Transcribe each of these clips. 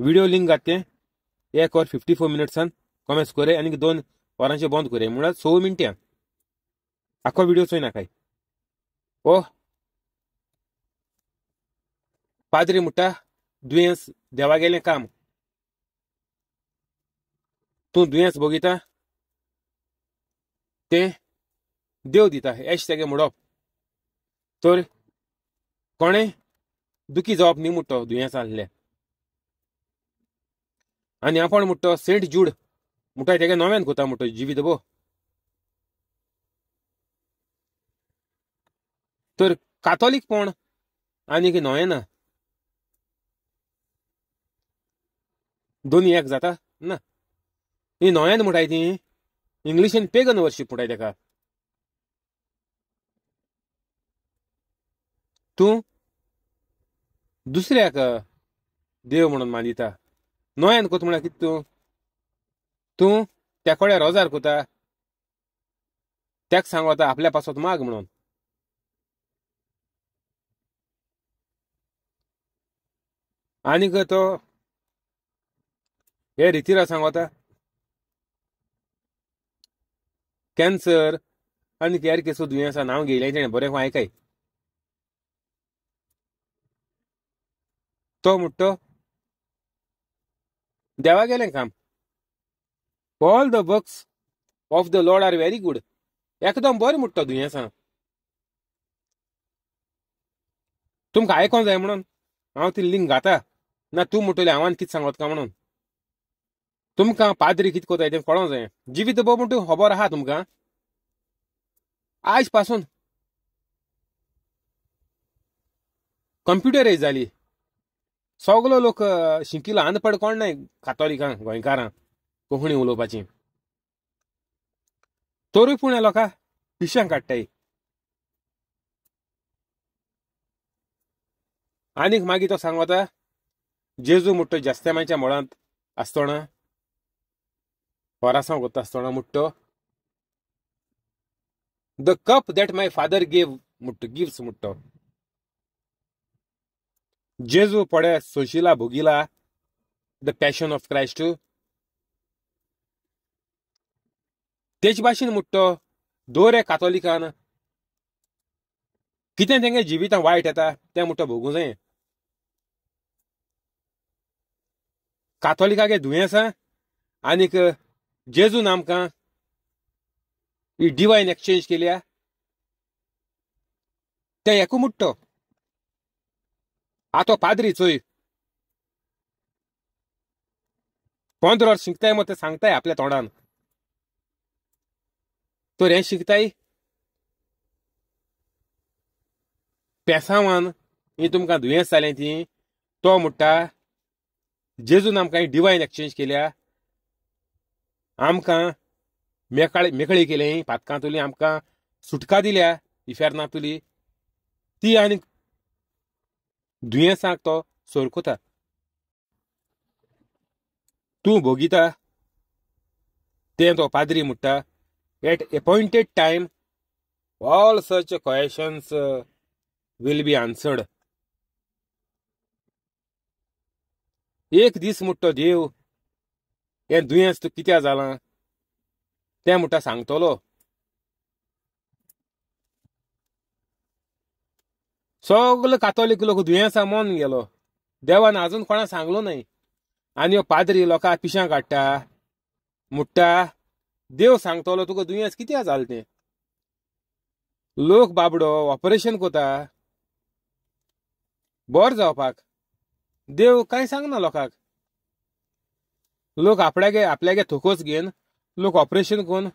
Video link गाते एक और फिफ्टी फोर मिनट्सान कॉमेस करे आनी दोन वरांचे बंद करे म्हळ्यार स मिनटां आखो व्हिडिओ ना काय ओ पाद्री म्हणटा दुयेंस देवागेलें काम तूं दुयेंस भोगिता तें देव दिता एश तेगे म्हणप तर कोणें दुखी जावप न्ही म्हणटो दुयेंस आसलें आणि आपण म्हणतो सेंट जूड मुठाय तेगे नव्यान कोता म्हणतो जीवी दबो तर पण की नवें ना दोन्ही एक जाता ना ही नव्यान म्हणटाय ती इंग्लिशीन पेगन वर्षी म्हणटाय तेका तू दुसऱ्याक देव म्हणून मानिता नोयान कोत म्हणा कित तू तू तेकोड्या रोजार कोता त्याक सांगोता आपल्या पासत माग म्हणून ग तो हे रितीरा आता कॅन्सर आणि केर केसो दुयेंसा नाव घेयलें तेणें बरें ऐकाय तो म्हणतो देवा गेलें काम all the books of the Lord are very good एकदम बरें म्हणटा दुयेंसां तुमकां आयकों जाय म्हणून हांव ती लिंक घाता ना तूं म्हणटलें हांवान कितें सांगत का म्हणून तुमकां पाद्री कितें कोताय तें कळों जाय जिवीत बो म्हणटा खबर आहा तुमकां आयज पासून कम्प्युटरायज जाली सोगलो लोक आंध पड कोण नाय कातोलिकांक गोंयकारां कोंकणी उलोवपाची तोरूय पूण ह्या लोकां पिशांक काडटाय आनीक मागीर तो सांगोता जेजू मुट्टो जास्तेमाच्या मळांत आसतना वरासांव कोत्ता आसतना मुट्टो the cup that my father gave मुट्टो गिव्स मुट्टो जेजू पडे सोशिला भोगिला द पॅशन ऑफ क्रायस्ट तेच भाशेन मुट्टो दोरे कातोलिकान कितें तेंगे जिवितां वायट येता तें म्हट भोगूं जायें कातोलिकागे दुयेंस आनीक जेजून आमकां ही डिवायन एक्सचेंज केल्या तें एकू मुट्टो А पाद्री चोय चोय पंदरा शिकताय मग ते सांगताय आपल्या तोंडान तर हे शिकताय पेसावान ही तुमकां दुयेंस जालें ती तो म्हणटा जेजून आमकां डिवायन एक्सचेंज केल्या आमकां मेकळे मेकळी केली पातकांतुली आमकां सुटका दिल्या इफेरना तुली ती आनी दुयेंसांक तो सोरकुता तूं भोगिता तें तो पाद्री म्हणटा at appointed time all such questions will be answered एक दीस म्हणटा देव हे दुयेंस तूं कित्या जालां तें म्हणटा सांगतलो सगळे कातोलीक लोक दुयेंसा मन गेलो देवान अजून कोणा सांगलो नाही आणि हो पाद्री लोकां पिशां काडटा मुट्टा देव सांगतलो तुका दुयेंस कित्या जाल तें लोक बाबडो ऑपरेशन कोता बर जावपाक देव कांय सांगना लोकांक लोक आपल्यागे आपल्यागे थोकोच घेन लोक ऑपरेशन करून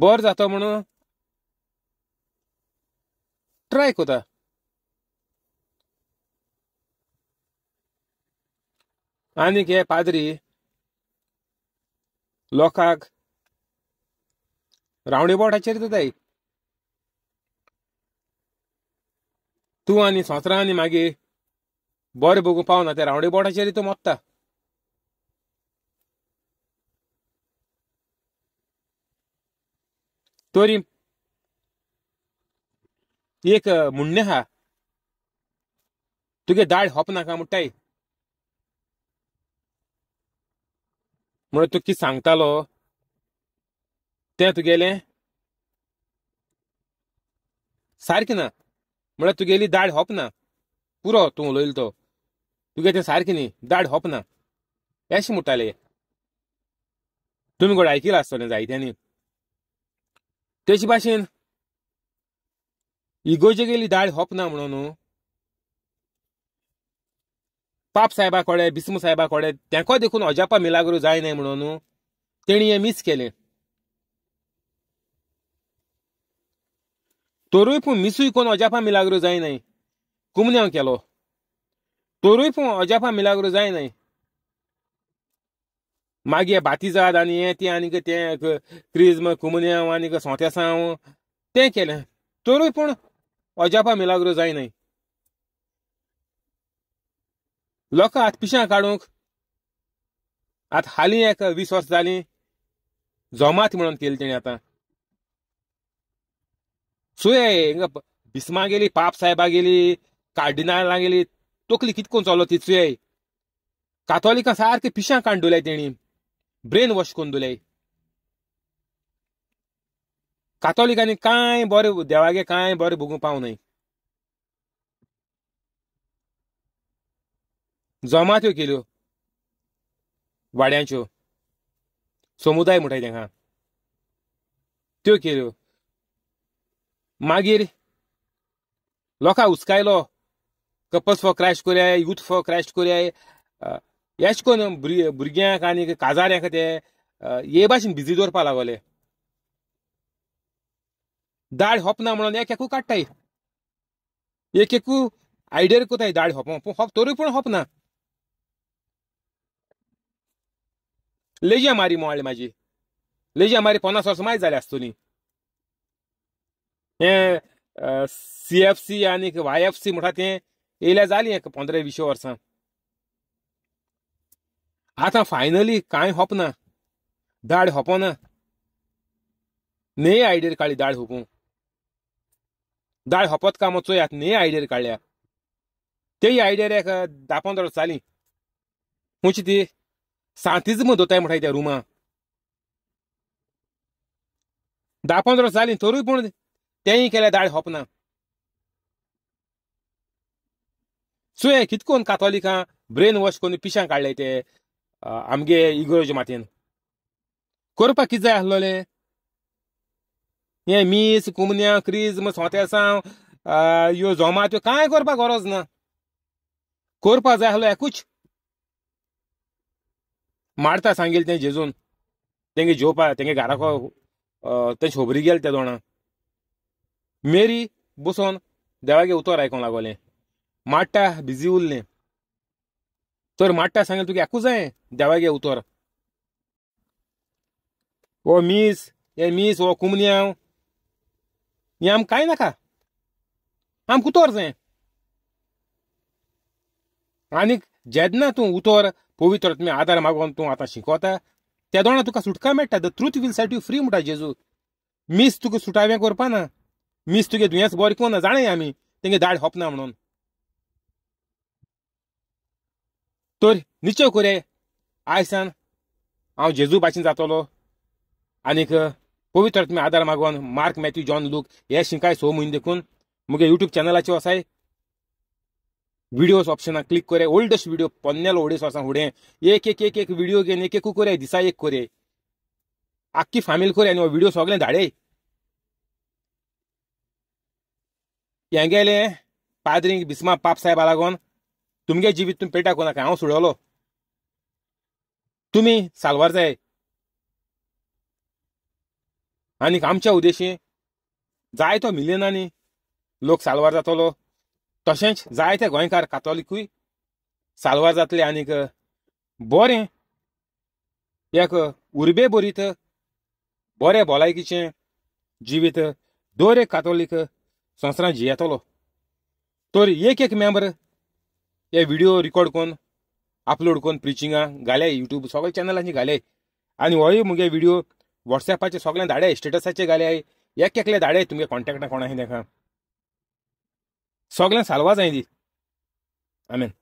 बर जातो म्हणून ट्राय कोता आणि हे पाद्री लोकांक रावणी बोटाचेर दिताय तू आनी सोत्रां आनी मागीर बरें भोगूंक पावना त्या रावणी बोटाचेर तूं मोत्ता तरी एक मुण्णे हा तुगे दाळ होप नाका म्हणटाय म्हण तू कितें सांगतालो तें तुगेलें सारखे ना म्हळ्यार तुगेली दाड होप ना पुरो तू उलयलो तो तुगे ते सारकें न्ही दाड होप ना एशें म्हणटाले तुम्ही गोड आयकिला आसतलें जायत्यांनी तेजे भाशेन इगोजे गेली दाळ ना म्हणून पाप साहेबा कोडे बिस्मू साहेबा कोडे तेको देखून अजापा मिलाग्रो जाय नाही म्हणून तेणी हे मिस केले तोरूय पूण मिसूय कोण अजापा मिलाग्रो जाय नाही कुमन्यांव केलो तोरूय पूण अजापा मिलाग्रो जाय नाही मागीर बातीजाद आनी हे ते आनीक ते क्रिज्म कुमन्यांव आनीक सोंतेसांव तें केले तोरूय पूण अजापा मिलाग्रो जायनाय लोक आत पिशां काडूंक आत हालीं एक वीस वर्स जालीं जोमात म्हणून केली तेणी आता सुये हिंगा भिस्मा गेली पाप साहेबा गेली कार्डिनाला गेली तकली कितको चलो ती सुये कातोलिकां सारके पिशां काडून दुलाय तेणी ब्रेन वॉश करून दुलाय कातोलिकांनी काय बरे देवागे कांय बरें भोगूंक पावनाय जोमात्यो केल्यो वाड्यांच्यो समुदाय म्हणटाय तेंका त्यो केल्यो मागीर लोकां उचकायलो कपल्स फॉर क्रायस्ट कोरया यूथ फॉर क्रायस्ट कोरया एश कोन भुरग्यांक आनी काजाऱ्यांक ते हे भाशेन बिजी दवरपाक लागले ದಾಳಿ ಹೊಪ್ಪನ ಮಾಡೋದು ಯಾಕೆ ಯಾಕೂ ಕಾಟ್ಟಾಯಿ ಏಕೆಕ್ಕು ಐಡಿಯರ್ ಕೂತಾಯಿ ದಾಳಿ ಹೊಪ್ಪ ಹೊಪ್ಪ पूण पण ಹೊಪ್ಪನ लेजी मारी मोळ्ळी म्हाजी लेजी मारी पन्नास वर्सां माहीत झाली असतो नी हे सी एफ सी आणि वाय एफ सी म्हणटा तें येयल्या जाली एक पंदरा वीस वर्सां आतां फायनली कांय होपना दाळ होपना ने आयडियर काळी दाळ होपूं दाळ हपत कामं यात ने आयडिया काढल्या ते आयडियाक दापोंदळ चाली खुंची ती सांतीच मदताय म्हणटाय त्या रुमा धा पंदरा जाली तरूय पूण तेही केल्या दाळ होपना सुये कितकोन कातोलिकां ब्रेन वॉश करून पिशां काडले ते आमगे इगोरेज मातयेन करपाक कितें जाय आसलोलें ये मीस कुमन्या क्रीज म सांग ह्यो जोमा त्यो काय करपाक गरज ना करपा जाय आसलो एकूच मारता सांगेल तें जेजून तेंगे जेवपा तेंगे घराको ते शोबरी गेल त्या दोना मेरी बसोन देवागे उतर आयकों लागले माट्टा बिजी उरलें तर माट्टा सांगेल तुगे एकूच जाय देवागे उतर ओ मीस ये मीस ओ कुमन्यांव E आम cai na आम Am cu torze. जेदना तू उतर पवित्र तुम्ही आधार मागून तू आता शिकवता त्या दोना तुका सुटका मेळटा द ट्रूथ विल फ्री म्हणटा जेजू मीस तुका सुटावें करपा ना मीस तुगे दुयेंस बरें कोण ना जाणें आमी तेंगे दाड होपना म्हणून तर निश्चय करे आयसान हांव जेजू भाशेन जातलो आनीक पवित्र आत्मे आधार मागवन मार्क मॅथ्यू जॉन लूक हे शिंकाय सो म्हणून देखून मुगे युट्यूब चॅनलचे वसाय व्हिडिओज ऑप्शनाक क्लिक करे ओल्डस्ट व्हिडिओ पन्नेल ओडेस वर्षा हुडे एक एक एक एक व्हिडिओ घेऊन एक एक करे दिसा एक करे आख्खी फामील करे आणि हो व्हिडिओ सगळे धाडे यांगेले पाद्रींक बिस्मा पाप साहेबा लागून तुमगे जिवीत तुमी पेटा कोणाक हांव सोडवलो तुम्ही सालवार जाय आनी आमच्या उद्देशी जायतो मिलियनांनी लोक सालवार जातलो तशेंच जायते गोंयकार कातोलिकूय साल्वार जातले आनीक बरें एक उर्बे बरीत बरे भलायकीचे जिवीत दर एक कातोलीक संवसारांत जियेतलो तर एक एक मेंबर हे व्हिडिओ रिकॉर्ड करून अपलोड करून प्रिचिंगा घाले युट्यूब सगळे चॅनलांनी घाले आनी होय मुगे व्हिडिओ व्हॉट्सॲपाचे सगळ्या धाडे आहे स्टेटसाचे गाले एक एकले धाडे तुमचे तुमच्या कॉन्टॅक्ट कोण आहे देखा सगळ्या सालवाज आहे दी,